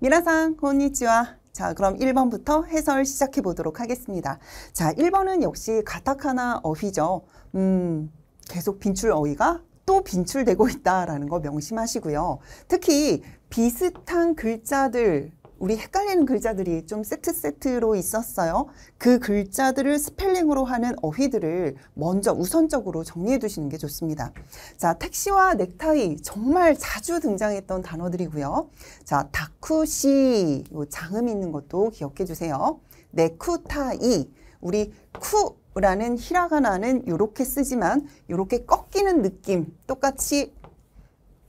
미라상 곤니치와 자 그럼 1번부터 해설 시작해 보도록 하겠습니다. 자 1번은 역시 가타카나 어휘죠. 음 계속 빈출 어휘가 또 빈출되고 있다라는 거 명심하시고요. 특히 비슷한 글자들 우리 헷갈리는 글자들이 좀 세트 세트로 있었어요. 그 글자들을 스펠링으로 하는 어휘들을 먼저 우선적으로 정리해 두시는 게 좋습니다. 자, 택시와 넥타이 정말 자주 등장했던 단어들이고요. 자, 다쿠시 요 장음 있는 것도 기억해 주세요. 네쿠타이 우리 쿠 라는 히라가나는 이렇게 쓰지만 이렇게 꺾이는 느낌 똑같이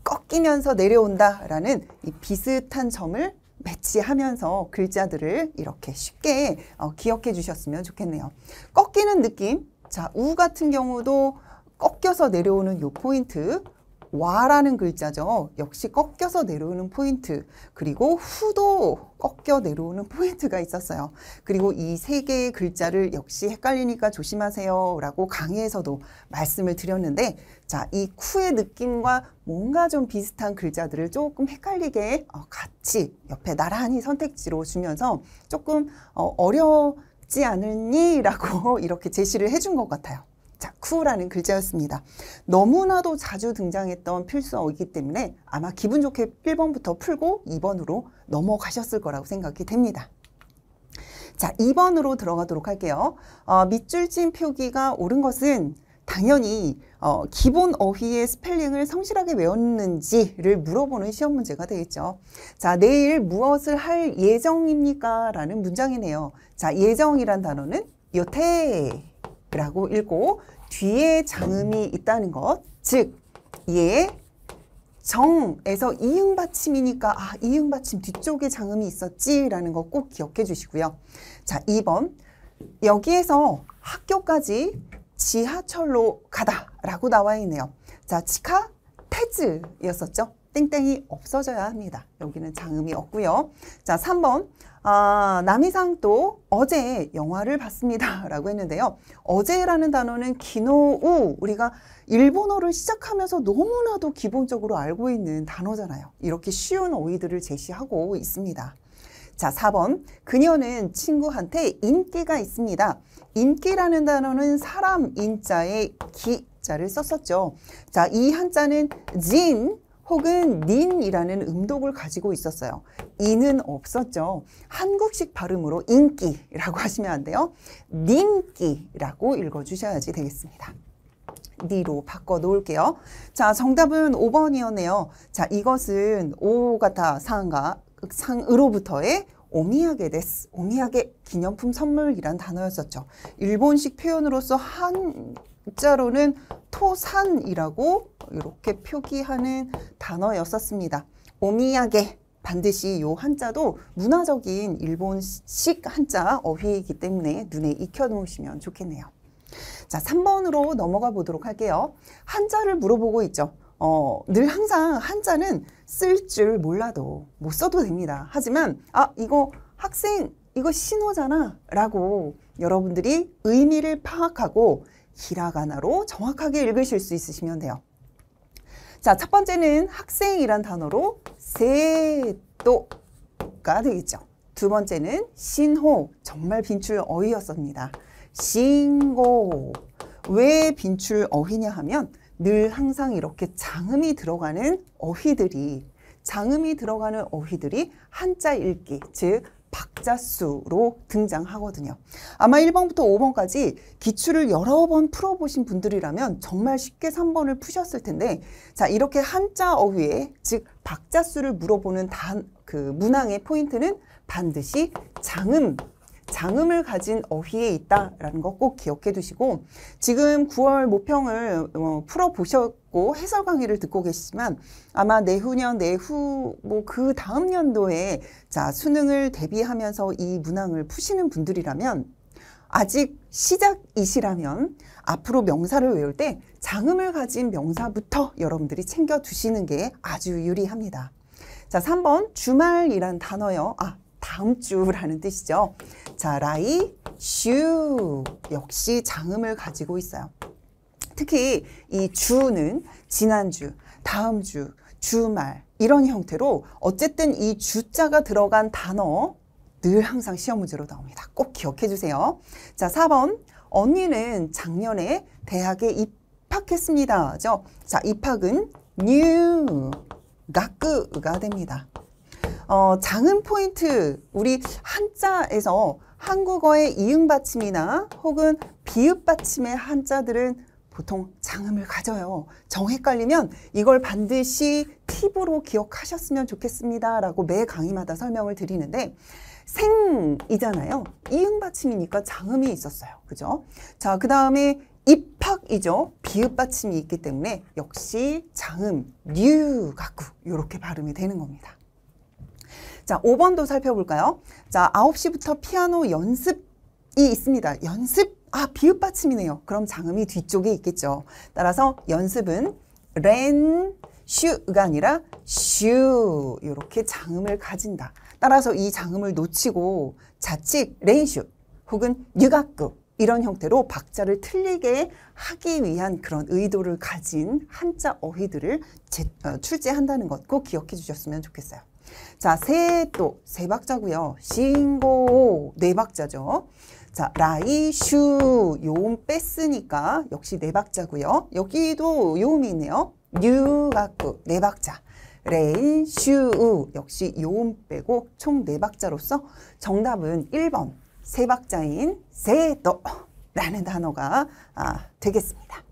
꺾이면서 내려온다라는 이 비슷한 점을 매치하면서 글자들을 이렇게 쉽게 어, 기억해 주셨으면 좋겠네요. 꺾이는 느낌. 자, 우 같은 경우도 꺾여서 내려오는 요 포인트. 와라는 글자죠. 역시 꺾여서 내려오는 포인트. 그리고 후도 꺾여 내려오는 포인트가 있었어요. 그리고 이 세 개의 글자를 역시 헷갈리니까 조심하세요. 라고 강의에서도 말씀을 드렸는데, 자, 이 쿠의 느낌과 뭔가 좀 비슷한 글자들을 조금 헷갈리게 어, 선택지 옆에 나란히 선택지로 주면서 조금 어, 어렵지 않으니? 라고 이렇게 제시를 해준 것 같아요. 자, 쿠라는 글자였습니다. 너무나도 자주 등장했던 필수어이기 때문에 아마 기분 좋게 1번부터 풀고 2번으로 넘어가셨을 거라고 생각이 됩니다. 자, 2번으로 들어가도록 할게요. 어, 밑줄 친 표기가 옳은 것은 당연히 어, 기본 어휘의 스펠링을 성실하게 외웠는지를 물어보는 시험 문제가 되겠죠. 자, 내일 무엇을 할 예정입니까? 라는 문장이네요. 자, 예정이란 단어는 여태라고 읽고 뒤에 장음이 있다는 것, 즉 예, 정에서 이응 받침이니까 아, 이응 받침 뒤쪽에 장음이 있었지라는 거 꼭 기억해 주시고요. 자, 2번 여기에서 학교까지 지하철로 가다라고 나와 있네요. 자, 치카 테즈였었죠. 땡땡이 없어져야 합니다. 여기는 장음이 없고요. 자, 3번 아, 남이상또 어제 영화를 봤습니다. 라고 했는데요. 어제라는 단어는 기노우 우리가 일본어를 시작하면서 너무나도 기본적으로 알고 있는 단어잖아요. 이렇게 쉬운 어휘들을 제시하고 있습니다. 자, 4번. 그녀는 친구한테 인기가 있습니다. 인기라는 단어는 사람 인자의기 자를 썼었죠. 자, 이 한자는 진 혹은 닌이라는 음독을 가지고 있었어요. 이는 없었죠. 한국식 발음으로 인기라고 하시면 안 돼요. 닌기라고 읽어주셔야지 되겠습니다. 니로 바꿔 놓을게요. 자, 정답은 5번이었네요. 자, 이것은 오가타 상가 그 상으로부터의 오미야게 데스, 오미야게 기념품 선물이란 단어였었죠. 일본식 표현으로서 한자로는 토산이라고 이렇게 표기하는 단어였었습니다. 오미야게 반드시 요 한자도 문화적인 일본식 한자 어휘이기 때문에 눈에 익혀 놓으시면 좋겠네요. 자, 3번으로 넘어가 보도록 할게요. 한자를 물어보고 있죠. 어, 늘 항상 한자는 쓸 줄 몰라도 못 써도 됩니다. 하지만 아 이거 학생 이거 신호잖아라고 여러분들이 의미를 파악하고 히라가나로 정확하게 읽으실 수 있으시면 돼요. 자, 첫 번째는 학생이란 단어로 세도가 되겠죠. 두 번째는 신호, 정말 빈출 어휘였습니다. 신고, 왜 빈출 어휘냐 하면 늘 항상 이렇게 장음이 들어가는 어휘들이 장음이 들어가는 어휘들이 한자 읽기 즉 박자수로 등장하거든요. 아마 1번부터 5번까지 기출을 여러 번 풀어보신 분들이라면 정말 쉽게 3번을 푸셨을 텐데 자 이렇게 한자 어휘에 즉 박자수를 물어보는 단, 그 문항의 포인트는 반드시 장음 장음을 가진 어휘에 있다라는 거 꼭 기억해 두시고 지금 9월 모평을 어, 풀어보셨고 해설 강의를 듣고 계시지만 아마 내후년 내후 뭐그 다음 연도에 자 수능을 대비하면서 이 문항을 푸시는 분들이라면 아직 시작이시라면 앞으로 명사를 외울 때 장음을 가진 명사부터 여러분들이 챙겨 두시는 게 아주 유리합니다. 자, 3번 주말이란 단어요. 아, 다음 주라는 뜻이죠. 자, 라이, 슈 역시 장음을 가지고 있어요. 특히 이 주는 지난주, 다음 주, 주말 이런 형태로 어쨌든 이 주자가 들어간 단어 늘 항상 시험 문제로 나옵니다. 꼭 기억해 주세요. 자, 4번. 언니는 작년에 대학에 입학했습니다. 죠? 자, 입학은 new, 가끄가 됩니다. 어, 장음 포인트 우리 한자에서 한국어의 이응 받침이나 혹은 비읍 받침의 한자들은 보통 장음을 가져요. 정 헷갈리면 이걸 반드시 팁으로 기억하셨으면 좋겠습니다. 라고 매 강의마다 설명을 드리는데 생이잖아요. 이응 받침이니까 장음이 있었어요. 그죠? 자, 그 다음에 입학이죠. 비읍 받침이 있기 때문에 역시 장음, 류 같고 이렇게 발음이 되는 겁니다. 자, 5번도 살펴볼까요? 자, 9시부터 피아노 연습이 있습니다. 연습? 아, 비읍 받침이네요. 그럼 장음이 뒤쪽에 있겠죠. 따라서 연습은 렌, 슈가 아니라 슈 이렇게 장음을 가진다. 따라서 이 장음을 놓치고 자칫 렌슈 혹은 뉴각구 이런 형태로 박자를 틀리게 하기 위한 그런 의도를 가진 한자 어휘들을 제, 어, 출제한다는 것 꼭 기억해 주셨으면 좋겠어요. 자, 세 또 세 박자고요. 신고 네 박자죠. 자, 라이슈 요음 뺐으니까 역시 네 박자고요. 여기도 요음이 있네요. 뉴가꾸 네 박자. 레인, 슈, 역시 요음 빼고 총 네 박자로서 정답은 1번 세 박자인 세또 라는 단어가 아, 되겠습니다.